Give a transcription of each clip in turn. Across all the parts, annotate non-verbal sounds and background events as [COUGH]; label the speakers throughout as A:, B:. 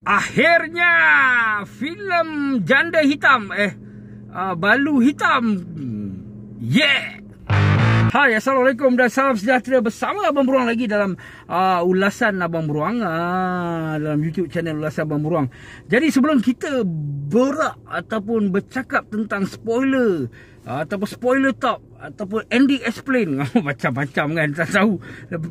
A: Akhirnya filem janda hitam eh uh, balu hitam. Yeah. Hai Assalamualaikum dan salam sejahtera bersama Abang Beruang lagi dalam uh, ulasan Abang Beruang uh, ah, Dalam YouTube channel ulasan Abang Beruang Jadi sebelum kita berak ataupun bercakap tentang spoiler uh, Ataupun spoiler top ataupun Andy explain [LAUGHS] oh, macam-macam kan tak tahu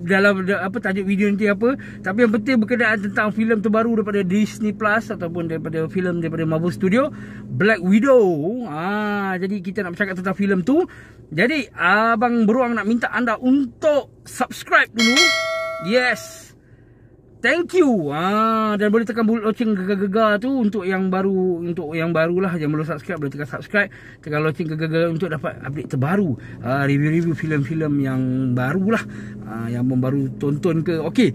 A: dalam apa tajuk video nanti apa tapi yang penting berkenaan tentang filem terbaru daripada Disney Plus ataupun daripada filem daripada Marvel Studio Black Widow ah jadi kita nak bercakap tentang filem tu jadi abang beruang nak minta anda untuk subscribe dulu yes Thank you. Ah dan boleh tekan bulu loceng gegar-gegar tu untuk yang baru untuk yang barulah yang belum subscribe boleh tekan subscribe, tekan loceng gegar-gegar untuk dapat update terbaru. Ah, review-review filem-filem yang barulah. Ah yang baru tonton ke. Okey,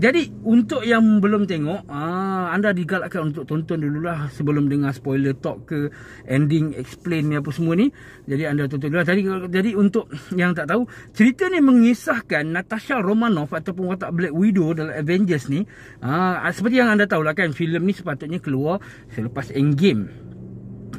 A: jadi untuk yang belum tengok uh, anda digalakkan untuk tonton dululah sebelum dengar spoiler talk ke ending explain ni apa semua ni jadi anda tonton dulu tadi jadi untuk yang tak tahu cerita ni mengisahkan Natasha Romanoff ataupun watak Black Widow dalam Avengers ni uh, seperti yang anda tahu lah kan filem ni sepatutnya keluar selepas Endgame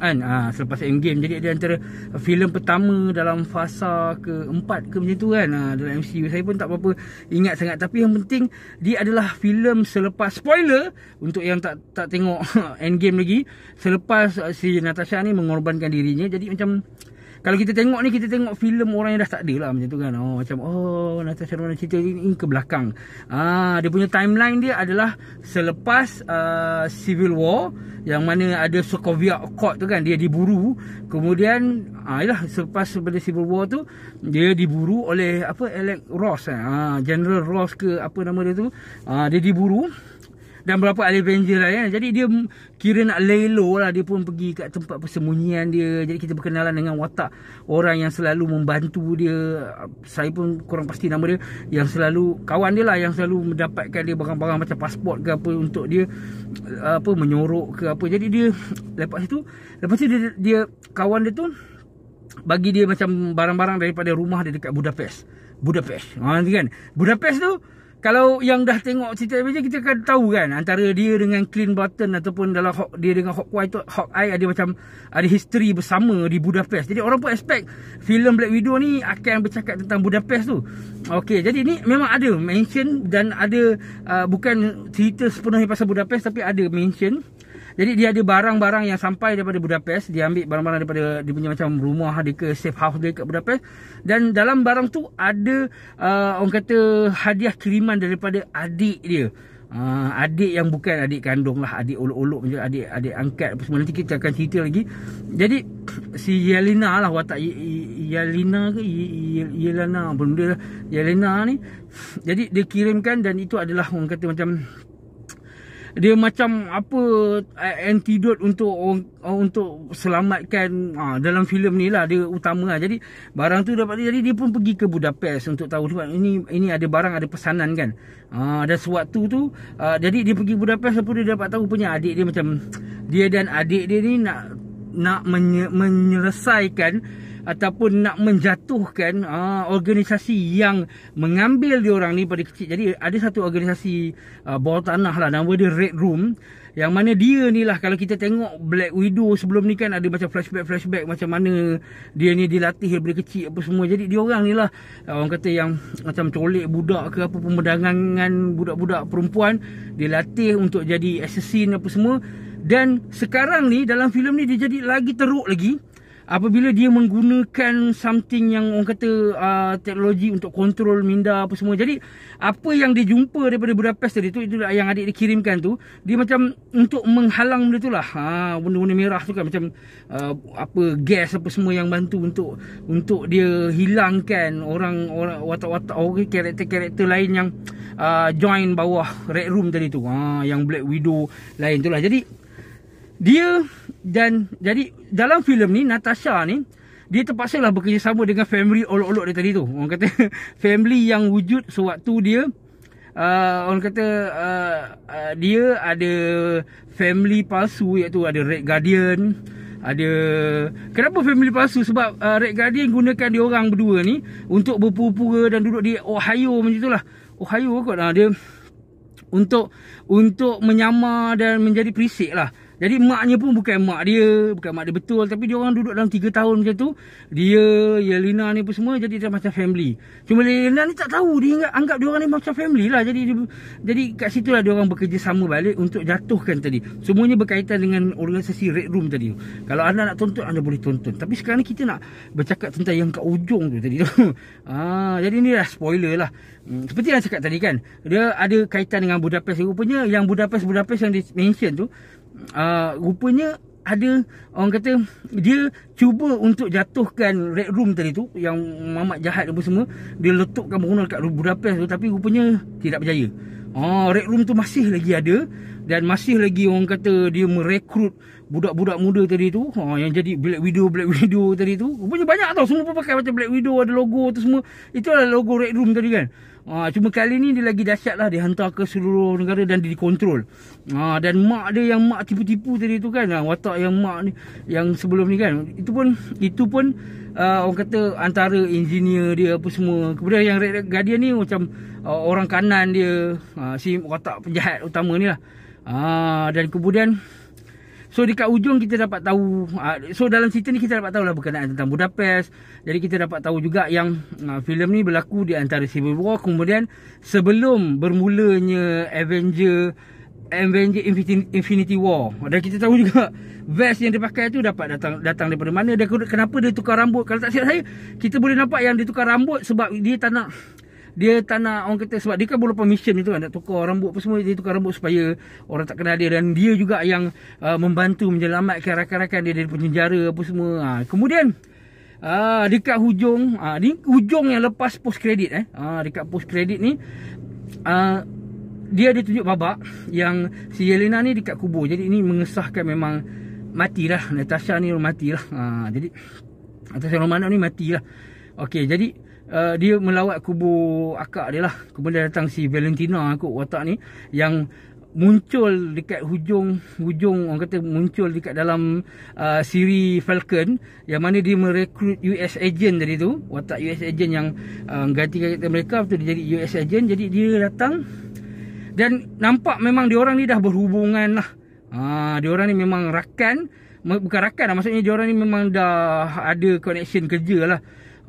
A: kan ha, selepas Endgame jadi dia antara filem pertama dalam fasa keempat ke macam tu kan ha, dalam MCU saya pun tak apa-apa ingat sangat tapi yang penting dia adalah filem selepas spoiler untuk yang tak tak tengok [LAUGHS] Endgame lagi selepas si Natasha ni mengorbankan dirinya jadi macam kalau kita tengok ni kita tengok filem orang yang dah tak ada lah macam tu kan oh macam oh Natasha Romanoff cerita ni ke belakang ah dia punya timeline dia adalah selepas uh, civil war yang mana ada Sokovia Accord tu kan dia diburu kemudian ah selepas benda civil war tu dia diburu oleh apa Alec Ross eh ah General Ross ke apa nama dia tu ah dia diburu dan berapa ahli Avenger lah ya. Jadi dia kira nak lelo lah dia pun pergi kat tempat persembunyian dia. Jadi kita berkenalan dengan watak orang yang selalu membantu dia. Saya pun kurang pasti nama dia yang selalu kawan dia lah yang selalu mendapatkan dia barang-barang macam pasport ke apa untuk dia apa menyorok ke apa. Jadi dia lepas itu, lepas itu dia, dia kawan dia tu bagi dia macam barang-barang daripada rumah dia dekat Budapest. Budapest. Ha kan? Budapest tu kalau yang dah tengok cerita Avenger kita akan tahu kan antara dia dengan Clint Barton ataupun dalam Hawk, dia dengan Hawk tu Hawk Eye ada macam ada history bersama di Budapest. Jadi orang pun expect filem Black Widow ni akan bercakap tentang Budapest tu. Okey, jadi ni memang ada mention dan ada uh, bukan cerita sepenuhnya pasal Budapest tapi ada mention jadi dia ada barang-barang yang sampai daripada Budapest, dia ambil barang-barang daripada dia punya macam rumah dia ke safe house dia kat Budapest dan dalam barang tu ada uh, orang kata hadiah kiriman daripada adik dia. Uh, adik yang bukan adik kandung lah Adik olok-olok macam Adik adik angkat apa semua Nanti kita akan cerita lagi Jadi [CLEARS THROAT] Si Yelena lah Watak y- y- Yelena ke y- y- Yelena Belum dia lah Yelena ni [SNIFFS] Jadi dia kirimkan Dan itu adalah Orang kata macam dia macam apa eh, antidot untuk oh, untuk selamatkan ha, dalam filem ni lah dia utama lah. jadi barang tu dapat jadi dia pun pergi ke Budapest untuk tahu sebab ini ini ada barang ada pesanan kan ha, ah, ada sewaktu tu ha, jadi dia pergi Budapest sebab dia dapat tahu punya adik dia macam dia dan adik dia ni nak nak menye, menyelesaikan ataupun nak menjatuhkan uh, organisasi yang mengambil diorang ni pada kecil. Jadi ada satu organisasi uh, bawah tanah lah nama dia Red Room yang mana dia ni lah kalau kita tengok Black Widow sebelum ni kan ada macam flashback-flashback macam mana dia ni dilatih daripada kecil apa semua. Jadi dia orang ni lah ah, orang kata yang macam colik budak ke apa pemedangan budak-budak perempuan dilatih untuk jadi assassin apa semua. Dan sekarang ni dalam filem ni dia jadi lagi teruk lagi apabila dia menggunakan something yang orang kata uh, teknologi untuk kontrol minda apa semua. Jadi apa yang dia jumpa daripada Budapest tadi tu itu yang adik dia kirimkan tu dia macam untuk menghalang benda tu lah. Ha, benda-benda merah tu kan macam uh, apa gas apa semua yang bantu untuk untuk dia hilangkan orang orang watak-watak orang karakter-karakter lain yang uh, join bawah Red Room tadi tu. Ha, yang Black Widow lain tu lah. Jadi dia dan jadi dalam filem ni Natasha ni dia terpaksa lah bekerjasama dengan family olok-olok dia tadi tu. Orang kata [LAUGHS] family yang wujud sewaktu dia uh, orang kata uh, uh, dia ada family palsu iaitu ada Red Guardian, ada kenapa family palsu sebab uh, Red Guardian gunakan dia orang berdua ni untuk berpura-pura dan duduk di Ohio macam itulah. Ohio kot. Ha, dia untuk untuk menyamar dan menjadi perisik lah. Jadi maknya pun bukan mak dia, bukan mak dia betul tapi dia orang duduk dalam 3 tahun macam tu. Dia, Yelena ni pun semua jadi macam family. Cuma Yelena ni tak tahu dia ingat anggap dia orang ni macam family lah. Jadi dia, jadi kat lah dia orang bekerjasama balik untuk jatuhkan tadi. Semuanya berkaitan dengan organisasi Red Room tadi. Kalau anda nak tonton anda boleh tonton. Tapi sekarang ni kita nak bercakap tentang yang kat ujung tu tadi. [LAUGHS] ah, jadi ni lah spoiler lah. Hmm, seperti yang cakap tadi kan. Dia ada kaitan dengan Budapest. Rupanya yang Budapest-Budapest yang di mention tu uh, rupanya ada orang kata dia cuba untuk jatuhkan red room tadi tu yang mamat jahat apa semua dia letupkan bangunan kat Budapest tu tapi rupanya tidak berjaya. Oh red room tu masih lagi ada dan masih lagi orang kata dia merekrut budak-budak muda tadi tu ha, yang jadi Black Widow Black Widow [LAUGHS] tadi tu rupanya banyak tau semua pun pakai macam Black Widow ada logo tu semua itu adalah logo Red Room tadi kan ha, cuma kali ni dia lagi dahsyat lah dihantar ke seluruh negara dan dia dikontrol ha, dan mak dia yang mak tipu-tipu tadi tu kan ha, watak yang mak ni yang sebelum ni kan itu pun itu pun uh, orang kata antara engineer dia apa semua kemudian yang Red Guardian ni macam uh, orang kanan dia uh, si watak penjahat utama ni lah ah dan kemudian So dekat ujung kita dapat tahu ah, So dalam cerita ni kita dapat tahu lah berkenaan tentang Budapest Jadi kita dapat tahu juga yang ah, filem ni berlaku di antara Civil War Kemudian sebelum bermulanya Avenger Avenger Infinity War Dan kita tahu juga Vest yang dia pakai tu dapat datang datang daripada mana Dan kenapa dia tukar rambut Kalau tak silap saya Kita boleh nampak yang dia tukar rambut Sebab dia tak nak dia tak nak orang kata sebab dia kan boleh permission itu kan nak tukar rambut apa semua dia tukar rambut supaya orang tak kenal dia dan dia juga yang uh, membantu menyelamatkan rakan-rakan dia dari penjara apa semua ha, kemudian uh, dekat hujung uh, ha, di hujung yang lepas post credit eh uh, dekat post credit ni uh, dia ada tunjuk babak yang si Yelena ni dekat kubur. Jadi ini mengesahkan memang matilah. Natasha ni matilah. Ha, jadi Natasha Romanov ni matilah. Okey, jadi uh, dia melawat kubu akak dia lah. Kemudian datang si Valentina aku watak ni yang muncul dekat hujung hujung orang kata muncul dekat dalam uh, siri Falcon yang mana dia merekrut US agent dari tu watak US agent yang uh, ganti kereta mereka tu dia jadi US agent jadi dia datang dan nampak memang diorang ni dah berhubungan lah uh, ah, diorang ni memang rakan bukan rakan lah maksudnya diorang ni memang dah ada connection kerja lah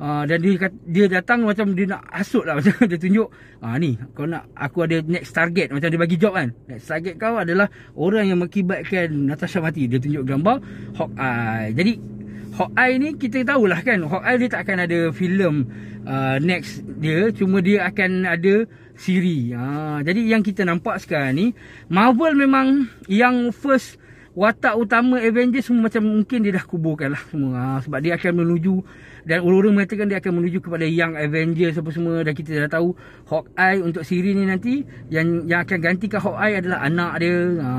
A: Ah, dan dia dia datang macam dia nak hasut lah [LAUGHS] macam dia tunjuk ah ni kau nak aku ada next target macam dia bagi job kan next target kau adalah orang yang mengakibatkan Natasha mati dia tunjuk gambar hawk eye jadi hawk eye ni kita tahulah kan hawk eye dia tak akan ada filem uh, next dia cuma dia akan ada siri ah jadi yang kita nampak sekarang ni marvel memang yang first watak utama Avengers semua macam mungkin dia dah kuburkan lah semua. Ha, sebab dia akan menuju dan orang-orang mengatakan dia akan menuju kepada Young Avengers apa semua. Dan kita dah tahu Hawkeye untuk siri ni nanti yang yang akan gantikan Hawkeye adalah anak dia. Ha,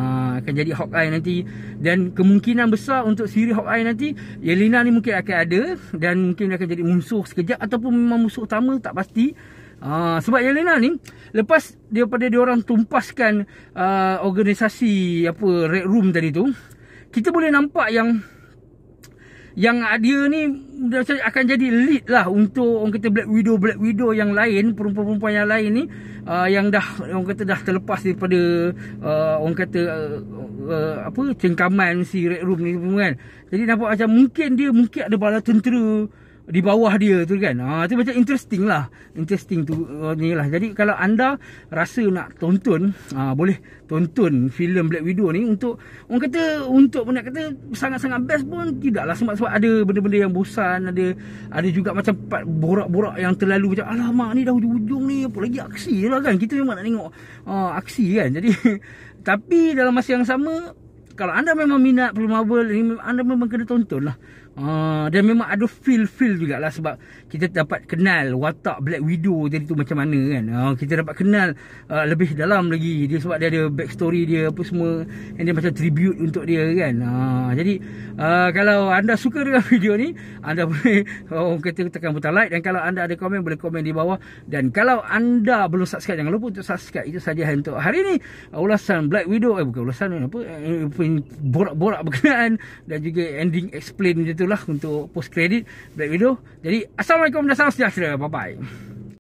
A: akan jadi Hawkeye nanti. Dan kemungkinan besar untuk siri Hawkeye nanti Yelena ni mungkin akan ada dan mungkin dia akan jadi musuh sekejap ataupun memang musuh utama tak pasti. Uh, sebab Yelena lah ni lepas daripada orang tumpaskan uh, organisasi apa Red Room tadi tu, kita boleh nampak yang yang dia ni akan jadi lead lah untuk orang kata Black Widow Black Widow yang lain perempuan-perempuan yang lain ni uh, yang dah orang kata dah terlepas daripada uh, orang kata uh, uh, apa cengkaman si Red Room ni semua kan. Jadi nampak macam mungkin dia mungkin ada bala tentera di bawah dia tu kan. Ha tu macam interesting lah. Interesting tu uh, ni lah. Jadi kalau anda rasa nak tonton, ha, boleh tonton filem Black Widow ni untuk orang kata untuk nak kata sangat-sangat best pun tidaklah sebab sebab ada benda-benda yang bosan, ada ada juga macam part borak-borak yang terlalu macam alamak ni dah hujung-hujung ni apa lagi aksi lah kan. Kita memang nak tengok ha, aksi kan. Jadi [LAUGHS] tapi dalam masa yang sama kalau anda memang minat film Marvel ni anda memang kena tonton lah. Ah, dan memang ada feel-feel juga lah sebab kita dapat kenal watak Black Widow tadi tu macam mana kan. Uh, kita dapat kenal uh, lebih dalam lagi dia sebab dia ada backstory dia apa semua and dia macam tribute untuk dia kan. Uh, jadi uh, kalau anda suka dengan [LAUGHS] video ni anda boleh orang kata tekan butang like dan kalau anda ada komen boleh komen di bawah dan kalau anda belum subscribe jangan lupa untuk subscribe itu saja untuk hari ni uh, ulasan Black Widow eh bukan ulasan apa eh, borak-borak berkenaan dan juga ending explain macam tu itulah untuk post credit Black Widow. Jadi Assalamualaikum dan salam sejahtera. Bye-bye.